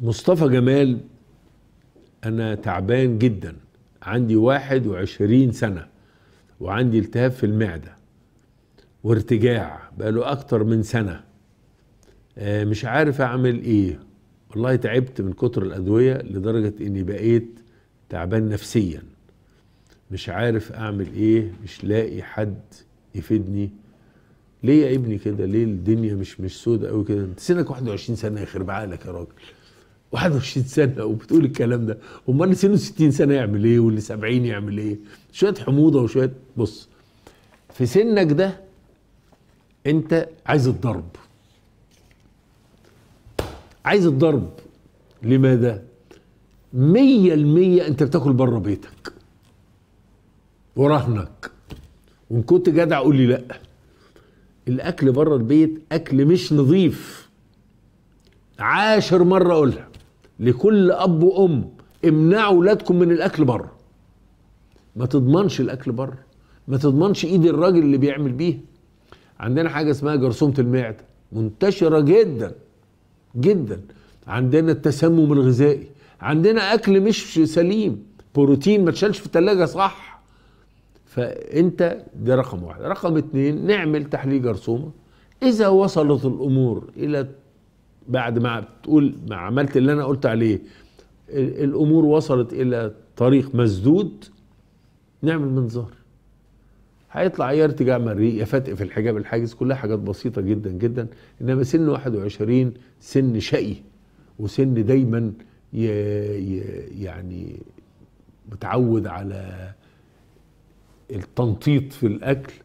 مصطفى جمال انا تعبان جدا عندي واحد وعشرين سنة وعندي التهاب في المعدة وارتجاع بقاله اكتر من سنة آه، مش عارف اعمل ايه والله تعبت من كتر الادوية لدرجة اني بقيت تعبان نفسيا مش عارف اعمل ايه مش لاقي حد يفيدني ليه يا ابني كده ليه الدنيا مش مش سودة قوي كده انت سنك 21 سنة يخرب عقلك يا راجل 21 سنه وبتقول الكلام ده امال اللي سنه 60 سنه يعمل ايه واللي 70 يعمل ايه شويه حموضه وشويه بص في سنك ده انت عايز الضرب عايز الضرب لماذا مية المية انت بتاكل بره بيتك ورهنك وان كنت جدع قول لي لا الاكل بره البيت اكل مش نظيف عاشر مرة اقولها لكل اب وام امنعوا اولادكم من الاكل بره ما تضمنش الاكل بره ما تضمنش ايد الراجل اللي بيعمل بيها عندنا حاجه اسمها جرثومه المعده منتشره جدا جدا عندنا التسمم الغذائي عندنا اكل مش سليم بروتين ما تشالش في الثلاجه صح فانت ده رقم واحد رقم اتنين نعمل تحليل جرثومه اذا وصلت الامور الى بعد ما بتقول ما عملت اللي انا قلت عليه الامور وصلت الى طريق مسدود نعمل منظار هيطلع يا ارتجاع مريء يا فتق في الحجاب الحاجز كلها حاجات بسيطه جدا جدا انما سن 21 سن شقي وسن دايما ي... ي... يعني متعود على التنطيط في الاكل